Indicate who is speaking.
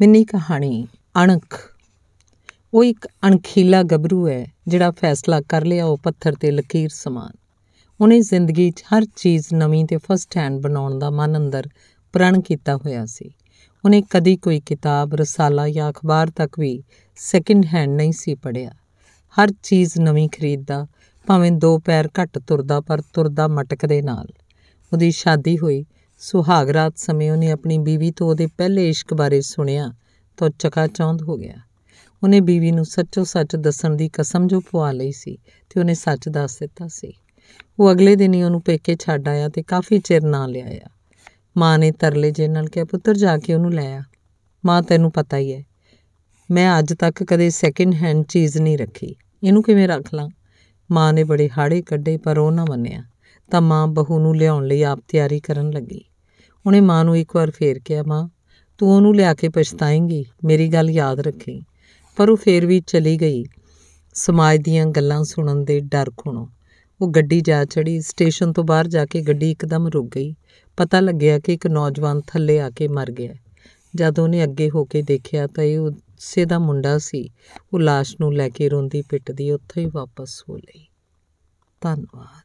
Speaker 1: mini ਕਹਾਣੀ ਅਣਖ ਉਹ ਇੱਕ ਅਣਖੀਲਾ ਗੱਭਰੂ ਹੈ ਜਿਹੜਾ ਫੈਸਲਾ ਕਰ ਲਿਆ ਉਹ ਪੱਥਰ ਤੇ ਲਕੀਰ ਸਮਾਨ ਉਹਨੇ ਜ਼ਿੰਦਗੀ 'ਚ ਹਰ ਚੀਜ਼ ਨਵੀਂ ਤੇ ਫਸਟ ਹੈਂਡ ਬਣਾਉਣ ਦਾ ਮਨ ਅੰਦਰ ਪ੍ਰਣ ਕੀਤਾ ਹੋਇਆ ਸੀ ਉਹਨੇ ਕਦੀ ਕੋਈ ਕਿਤਾਬ ਰਸਾਲਾ ਜਾਂ ਅਖਬਾਰ ਤੱਕ ਵੀ ਸੈਕਿੰਡ ਹੈਂਡ ਨਹੀਂ ਸੀ ਪੜਿਆ ਹਰ ਚੀਜ਼ ਨਵੀਂ ਖਰੀਦਦਾ ਭਾਵੇਂ ਦੋ ਪੈਰ ਘੱਟ ਤੁਰਦਾ ਪਰ ਤੁਰਦਾ ਮਟਕ ਦੇ ਨਾਲ ਉਹਦੀ ਸ਼ਾਦੀ ਹੋਈ ਸੁਹਾਗ ਰਾਤ ਸਮੇਂ ਉਹਨੇ ਆਪਣੀ ਬੀਵੀ ਤੋਂ ਉਹਦੇ ਪਹਿਲੇ ਇਸ਼ਕ ਬਾਰੇ ਸੁਣਿਆ ਤਾਂ ਚਕਾਚੌਂਦ ਹੋ ਗਿਆ ਉਹਨੇ ਬੀਵੀ ਨੂੰ ਸੱਚੋ ਸੱਚ ਦੱਸਣ ਦੀ ਕਸਮ ਜੋ ਪਵਾ ਲਈ ਸੀ ਤੇ ਉਹਨੇ ਸੱਚ ਦੱਸ ਦਿੱਤਾ ਸੀ ਉਹ ਅਗਲੇ ਦਿਨ ਹੀ ਉਹਨੂੰ ਪੇਕੇ ਛੱਡ ਆਇਆ ਤੇ ਕਾਫੀ ਚਿਰ ਨਾ ਲਿਆਇਆ ਮਾਂ ਨੇ ਤਰਲੇ ਜੇ ਨਾਲ ਕਿਹਾ ਪੁੱਤਰ ਜਾ ਕੇ ਉਹਨੂੰ ਲੈ ਆ ਮਾਂ ਤੈਨੂੰ ਪਤਾ ਹੀ ਹੈ ਮੈਂ ਅੱਜ ਤੱਕ ਕਦੇ ਸੈਕਿੰਡ ਹੈਂਡ ਚੀਜ਼ ਨਹੀਂ ਰੱਖੀ ਇਹਨੂੰ ਕਿਵੇਂ ਰੱਖ ਲਾਂ ਮਾਂ ਨੇ ਬੜੇ ਹਾੜੇ ਕੱਢੇ ਪਰ ਉਹ ਨਾ ਮੰਨਿਆ ਤਾਂ ਮਾਂ ਬਹੂ ਨੂੰ ਲਿਆਉਣ ਲਈ ਆਪ ਤਿਆਰੀ ਕਰਨ ਲੱਗੀ ਉਹਨੇ ਮਾਂ ਨੂੰ ਇੱਕ ਵਾਰ ਫੇਰ ਕਿਹਾ ਮਾਂ ਤੂੰ ਉਹਨੂੰ ਲਿਆ ਕੇ ਪਛਤਾਏਂਗੀ ਮੇਰੀ ਗੱਲ ਯਾਦ ਰੱਖੀ ਪਰ ਉਹ ਫੇਰ ਵੀ ਚਲੀ ਗਈ ਸਮਾਜ ਦੀਆਂ ਗੱਲਾਂ ਸੁਣਨ ਦੇ ਡਰ ਖੁਣੋ ਉਹ ਗੱਡੀ ਜਾ ਚੜੀ ਸਟੇਸ਼ਨ ਤੋਂ ਬਾਹਰ ਜਾ ਕੇ ਗੱਡੀ ਇੱਕਦਮ ਰੁਕ ਗਈ ਪਤਾ ਲੱਗਿਆ ਕਿ ਇੱਕ ਨੌਜਵਾਨ ਥੱਲੇ ਆ ਕੇ ਮਰ ਗਿਆ ਜਦ ਉਹਨੇ ਅੱਗੇ ਹੋ ਕੇ ਦੇਖਿਆ ਤਾਂ ਇਹ ਉਸੇ ਦਾ ਮੁੰਡਾ ਸੀ ਉਹ ਲਾਸ਼ ਨੂੰ ਲੈ ਕੇ ਰੋਂਦੀ ਪਿੱਟਦੀ ਉੱਥੇ ਹੀ ਵਾਪਸ ਹੋ ਲਈ ਧੰਨਵਾਦ